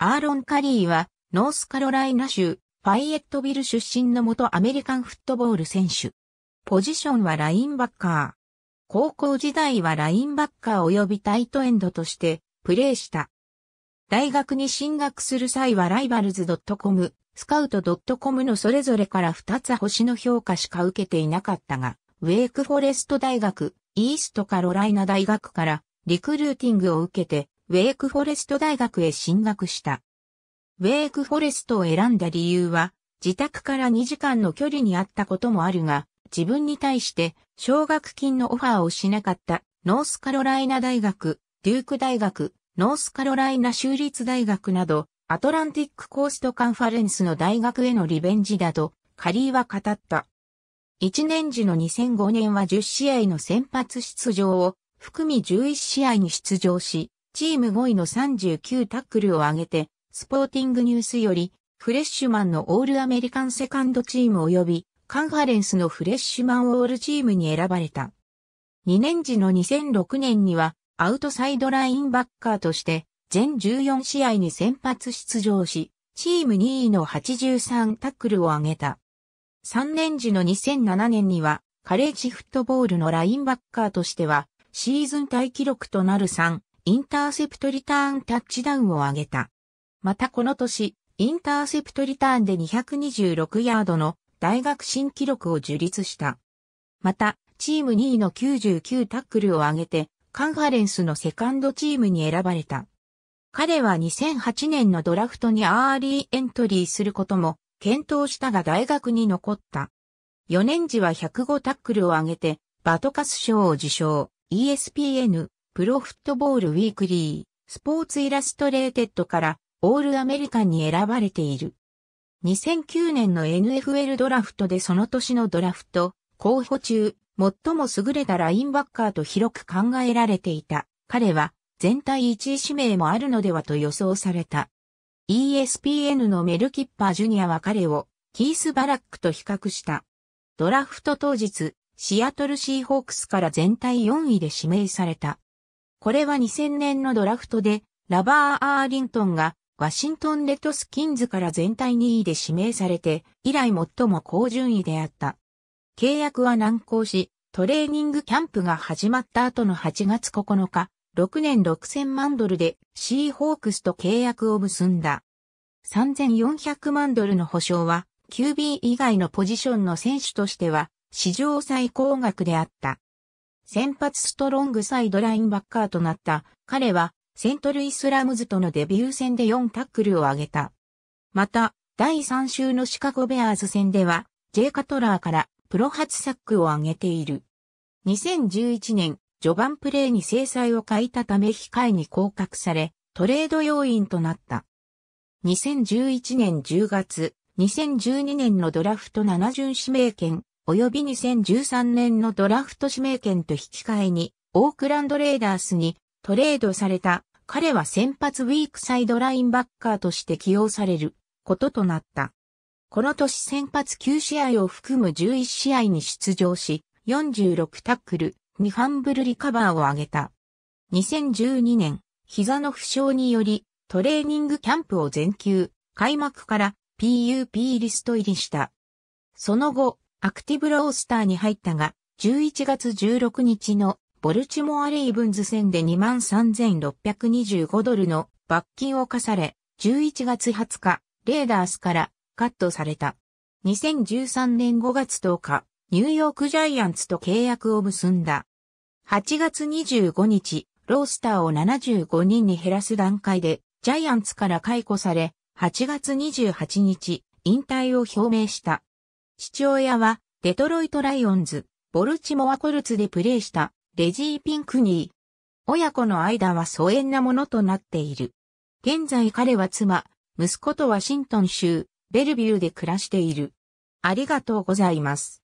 アーロン・カリーは、ノースカロライナ州、ファイエットビル出身の元アメリカンフットボール選手。ポジションはラインバッカー。高校時代はラインバッカー及びタイトエンドとしてプレーした。大学に進学する際はライバルズ .com、スカウト .com のそれぞれから2つ星の評価しか受けていなかったが、ウェイクフォレスト大学、イーストカロライナ大学からリクルーティングを受けてウェイクフォレスト大学へ進学した。ウェイクフォレストを選んだ理由は、自宅から2時間の距離にあったこともあるが、自分に対して奨学金のオファーをしなかったノースカロライナ大学、デューク大学、ノースカロライナ州立大学など、アトランティックコーストカンファレンスの大学へのリベンジだと、カリーは語った。1年時の2005年は10試合の先発出場を含み11試合に出場し、チーム5位の39タックルを上げて、スポーティングニュースより、フレッシュマンのオールアメリカンセカンドチーム及び、カンファレンスのフレッシュマンオールチームに選ばれた。2年時の2006年には、アウトサイドラインバッカーとして、全14試合に先発出場し、チーム2位の83タックルを上げた。3年時の2007年には、カレッジフットボールのラインバッカーとしては、シーズン大記録となる3、インターセプトリターンタッチダウンを挙げた。またこの年、インターセプトリターンで226ヤードの大学新記録を樹立した。また、チーム2位の99タックルを挙げて、カンファレンスのセカンドチームに選ばれた。彼は2008年のドラフトにアーリーエントリーすることも検討したが大学に残った。4年時は105タックルを挙げて、バトカス賞を受賞、ESPN プロフットボールウィークリー、スポーツイラストレーテッドから、オールアメリカンに選ばれている。2009年の NFL ドラフトでその年のドラフト、候補中、最も優れたラインバッカーと広く考えられていた。彼は、全体1位指名もあるのではと予想された。ESPN のメルキッパージュニアは彼を、キース・バラックと比較した。ドラフト当日、シアトルシーホークスから全体4位で指名された。これは2000年のドラフトで、ラバー・アーリントンが、ワシントン・レッドスキンズから全体2位で指名されて、以来最も高順位であった。契約は難航し、トレーニングキャンプが始まった後の8月9日、6年6000万ドルでシーホークスと契約を結んだ。3400万ドルの保証は、QB 以外のポジションの選手としては、史上最高額であった。先発ストロングサイドラインバッカーとなった。彼は、セントルイスラムズとのデビュー戦で4タックルを挙げた。また、第3週のシカゴベアーズ戦では、J カトラーからプロ初サックを挙げている。2011年、序盤プレーに制裁を欠いたため控えに降格され、トレード要因となった。2011年10月、2012年のドラフト7巡指名権及び2013年のドラフト指名権と引き換えに、オークランドレーダースにトレードされた、彼は先発ウィークサイドラインバッカーとして起用されることとなった。この年先発9試合を含む11試合に出場し、46タックル、2ファンブルリカバーを挙げた。2012年、膝の負傷により、トレーニングキャンプを全休、開幕から PUP リスト入りした。その後、アクティブロースターに入ったが、11月16日のボルチモアレイブンズ戦で23,625ドルの罰金を課され、11月20日、レーダースからカットされた。2013年5月10日、ニューヨークジャイアンツと契約を結んだ。8月25日、ロースターを75人に減らす段階で、ジャイアンツから解雇され、8月28日、引退を表明した。父親は、デトロイト・ライオンズ、ボルチモア・コルツでプレーした、レジー・ピンクニー。親子の間は疎遠なものとなっている。現在彼は妻、息子とワシントン州、ベルビューで暮らしている。ありがとうございます。